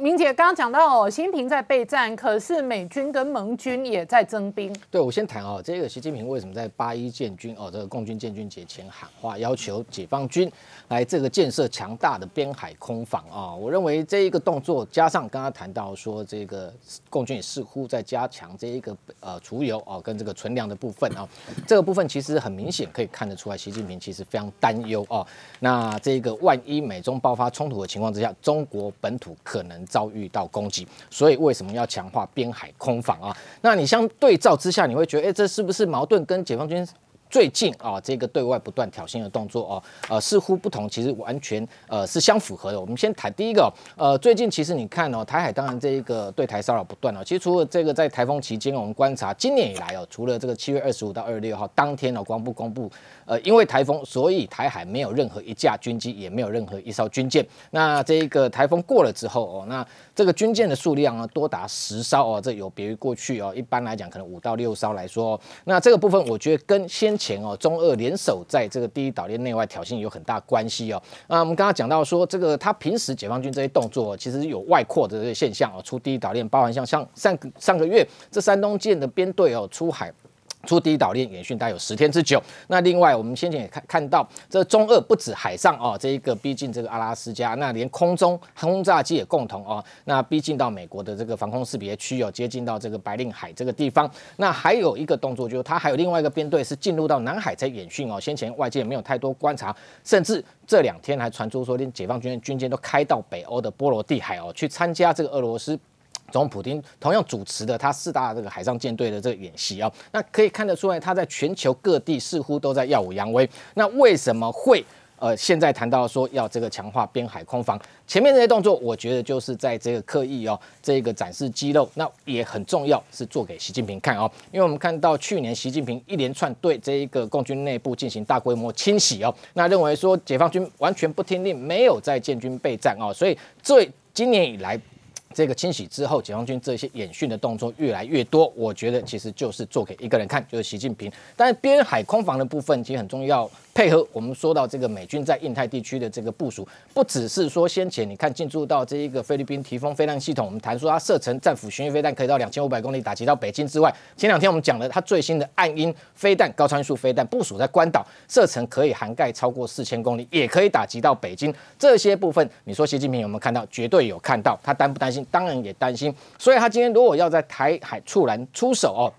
明姐刚刚讲到，习近平在备战，可是美军跟盟军也在增兵。对我先谈哦，这个习近平为什么在八一建军哦，这个共军建军节前喊话，要求解放军来这个建设强大的边海空防啊？我认为这一个动作，加上刚刚谈到说这个共军也似乎在加强这一个呃储油啊，跟这个存粮的部分啊，这个部分其实很明显可以看得出来，习近平其实非常担忧哦。那这个万一美中爆发冲突的情况之下，中国本土可能。遭遇到攻击，所以为什么要强化边海空防啊？那你相对照之下，你会觉得，哎，这是不是矛盾跟解放军？最近啊，这个对外不断挑衅的动作哦，呃，似乎不同，其实完全呃是相符合的。我们先谈第一个，呃，最近其实你看哦，台海当然这个对台骚扰不断哦。其实除了这个在台风期间，我们观察今年以来哦，除了这个七月二十五到二十六号当天哦，光部公布，呃，因为台风，所以台海没有任何一架军机，也没有任何一艘军舰。那这个台风过了之后哦，那这个军舰的数量呢，多达十艘哦，这有别于过去哦，一般来讲可能五到六艘来说。那这个部分我觉得跟先。前哦，中俄联手在这个第一岛链内外挑衅有很大关系哦。那我们刚刚讲到说，这个他平时解放军这些动作其实有外扩的这些现象哦，出第一岛链，包含像像上上个月这山东舰的编队哦出海。出第一岛链演训，大约有十天之久。那另外，我们先前也看看到，这中俄不止海上哦，这一个逼近这个阿拉斯加，那连空中轰炸机也共同哦，那逼近到美国的这个防空识别区，有接近到这个白令海这个地方。那还有一个动作，就是它还有另外一个编队是进入到南海在演训哦。先前外界没有太多观察，甚至这两天还传出说，连解放军军舰都开到北欧的波罗的海哦，去参加这个俄罗斯。总统普京同样主持的他四大这个海上舰队的这个演习啊，那可以看得出来他在全球各地似乎都在耀武扬威。那为什么会呃现在谈到说要这个强化边海空防？前面这些动作，我觉得就是在这个刻意哦，这个展示肌肉，那也很重要，是做给习近平看哦。因为我们看到去年习近平一连串对这一个共军内部进行大规模清洗哦，那认为说解放军完全不听令，没有在建军备战哦，所以最今年以来。这个清洗之后，解放军这些演训的动作越来越多，我觉得其实就是做给一个人看，就是习近平。但是边海空防的部分其实很重要，配合。我们说到这个美军在印太地区的这个部署，不只是说先前你看进入到这一个菲律宾提风飞弹系统，我们谈说它射程战斧巡弋飞弹可以到两千五百公里，打击到北京之外。前两天我们讲了它最新的暗鹰飞弹、高穿速飞弹部署在关岛，射程可以涵盖超过四千公里，也可以打击到北京。这些部分，你说习近平有没有看到？绝对有看到。他担不担心？当然也担心，所以他今天如果要在台海猝然出手哦，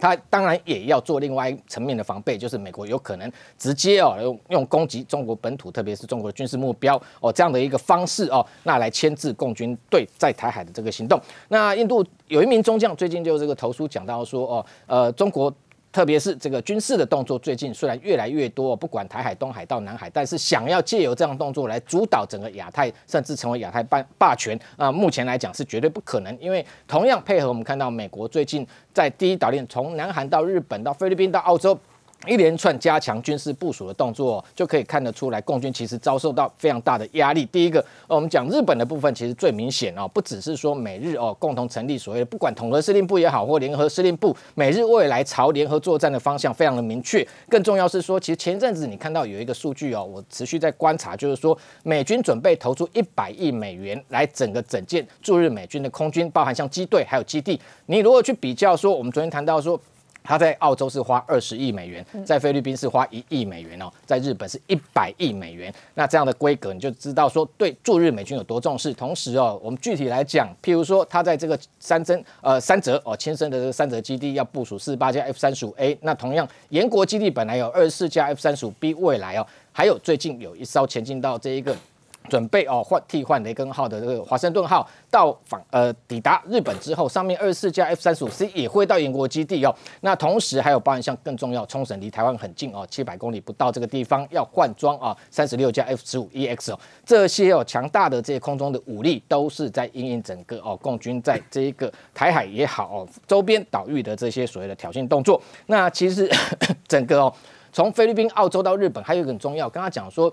他当然也要做另外一层面的防备，就是美国有可能直接哦用用攻击中国本土，特别是中国军事目标哦这样的一个方式哦，那来牵制共军队在台海的这个行动。那印度有一名中将最近就这个投书讲到说哦，呃，中国。特别是这个军事的动作，最近虽然越来越多，不管台海、东海到南海，但是想要借由这样动作来主导整个亚太，甚至成为亚太霸霸权，啊，目前来讲是绝对不可能，因为同样配合我们看到美国最近在第一岛链，从南韩到日本到菲律宾到澳洲。一连串加强军事部署的动作，就可以看得出来，共军其实遭受到非常大的压力。第一个，我们讲日本的部分，其实最明显哦，不只是说美日哦共同成立所谓的不管统合司令部也好，或联合司令部，美日未来朝联合作战的方向非常的明确。更重要是说，其实前阵子你看到有一个数据哦，我持续在观察，就是说美军准备投出一百亿美元来整个整建驻日美军的空军，包含像机队还有基地。你如果去比较说，我们昨天谈到说。他在澳洲是花二十亿美元，在菲律宾是花一亿美元哦，在日本是一百亿美元。那这样的规格，你就知道说对驻日美军有多重视。同时哦，我们具体来讲，譬如说他在这个三针呃三折哦，千森的这个三折基地要部署四十八架 F 三十五 A。那同样，严国基地本来有二十四架 F 三十五 B，未来哦，还有最近有一艘前进到这一个。准备哦，换替换雷根号的这个华盛顿号到访，呃，抵达日本之后，上面二十四架 F 三十五 C 也会到英国基地哦。那同时还有包含像更重要，冲绳离台湾很近哦，七百公里不到这个地方要换装啊，三十六架 F 十五 EX 哦，这些有强大的这些空中的武力，都是在应对整个哦，共军在这一个台海也好哦，周边岛屿的这些所谓的挑衅动作。那其实 整个哦，从菲律宾、澳洲到日本，还有一个很重要，刚刚讲说。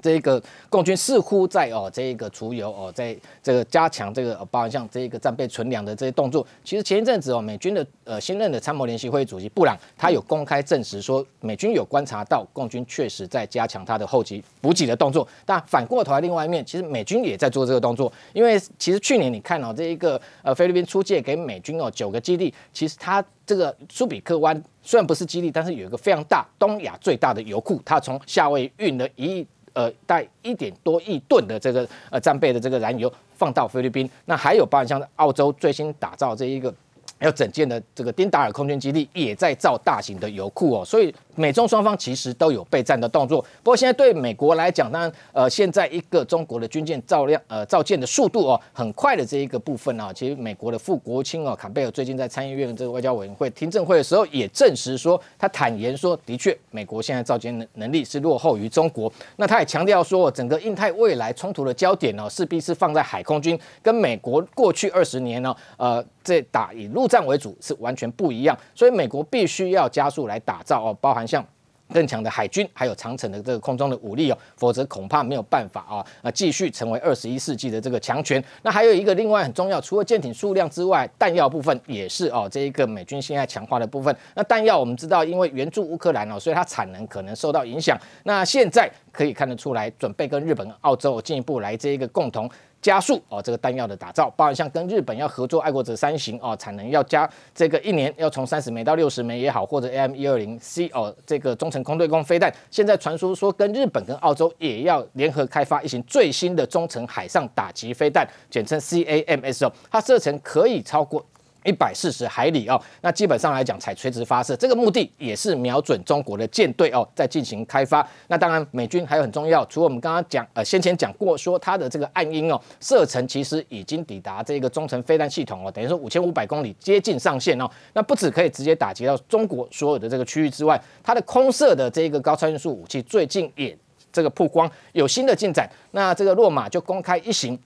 这个共军似乎在哦，这一个除油哦，在这个加强这个包括像这个战备存粮的这些动作。其实前一阵子哦，美军的呃新任的参谋联席会议主席布朗，他有公开证实说，美军有观察到共军确实在加强他的后勤补给的动作。但反过头另外一面，其实美军也在做这个动作，因为其实去年你看到这一个呃菲律宾出借给美军哦九个基地，其实它这个苏比克湾虽然不是基地，但是有一个非常大东亚最大的油库，它从夏威夷运了一亿。呃，带一点多亿吨的这个呃战备的这个燃油放到菲律宾，那还有包括像澳洲最新打造这一个要整建的这个丁达尔空军基地也在造大型的油库哦，所以。美中双方其实都有备战的动作，不过现在对美国来讲呢，呃，现在一个中国的军舰造量呃造舰的速度哦，很快的这一个部分呢，其实美国的副国卿哦，坎贝尔最近在参议院的这个外交委员会听证会的时候也证实说，他坦言说，的确美国现在造舰能能力是落后于中国。那他也强调说，整个印太未来冲突的焦点哦，势必是放在海空军，跟美国过去二十年呢，呃，这打以陆战为主是完全不一样，所以美国必须要加速来打造哦，包含。像更强的海军，还有长城的这个空中的武力哦，否则恐怕没有办法啊啊继续成为二十一世纪的这个强权。那还有一个另外很重要，除了舰艇数量之外，弹药部分也是哦，这一个美军现在强化的部分。那弹药我们知道，因为援助乌克兰哦，所以它产能可能受到影响。那现在可以看得出来，准备跟日本、澳洲进一步来这一个共同。加速哦，这个弹药的打造，包含像跟日本要合作，爱国者三型哦，产能要加，这个一年要从三十枚到六十枚也好，或者 AM 一二零 C 哦，这个中程空对空飞弹，现在传说说跟日本跟澳洲也要联合开发一型最新的中程海上打击飞弹，简称 CAMSO，它射程可以超过。一百四十海里哦，那基本上来讲，采垂直发射，这个目的也是瞄准中国的舰队哦，在进行开发。那当然，美军还有很重要，除了我们刚刚讲，呃，先前讲过说它的这个暗鹰哦，射程其实已经抵达这个中程飞弹系统哦，等于说五千五百公里接近上限哦。那不止可以直接打击到中国所有的这个区域之外，它的空射的这个高超音速武器最近也这个曝光有新的进展，那这个洛马就公开一行。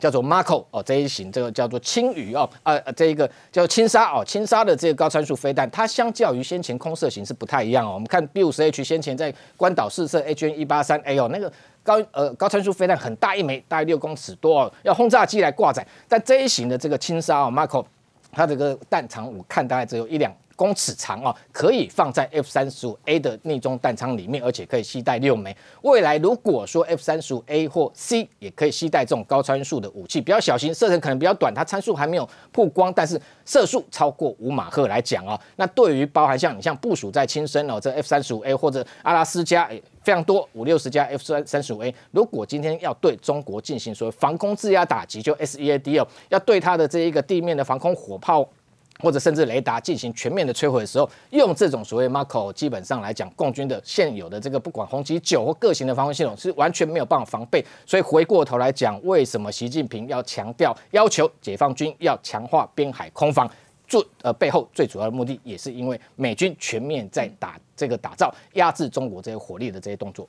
叫做 m a r c o 哦，这一型这个叫做轻鱼哦，呃，这一个叫轻鲨哦，轻鲨的这个高参数飞弹，它相较于先前空射型是不太一样哦。我们看 B 五十 H 先前在关岛试射 h n 一八三，A 哦，那个高呃高参数飞弹很大一枚，大概六公尺多，哦，要轰炸机来挂载。但这一型的这个轻鲨哦 m a r c o 它这个弹长我看大概只有一两。公尺长哦，可以放在 F 三十五 A 的内中弹仓里面，而且可以携带六枚。未来如果说 F 三十五 A 或 C 也可以携带这种高参数的武器，比较小心，射程可能比较短，它参数还没有曝光，但是射速超过五马赫来讲哦，那对于包含像你像部署在轻身哦，这 F 三十五 A 或者阿拉斯加，非常多五六十家 F 三三十五 A，如果今天要对中国进行所谓防空制压打击，就 SEAD 哦，要对它的这一个地面的防空火炮。或者甚至雷达进行全面的摧毁的时候，用这种所谓 “marco”，基本上来讲，共军的现有的这个不管红旗九或各型的防空系统是完全没有办法防备。所以回过头来讲，为什么习近平要强调要求解放军要强化边海空防，最呃背后最主要的目的，也是因为美军全面在打这个打造、压制中国这些火力的这些动作。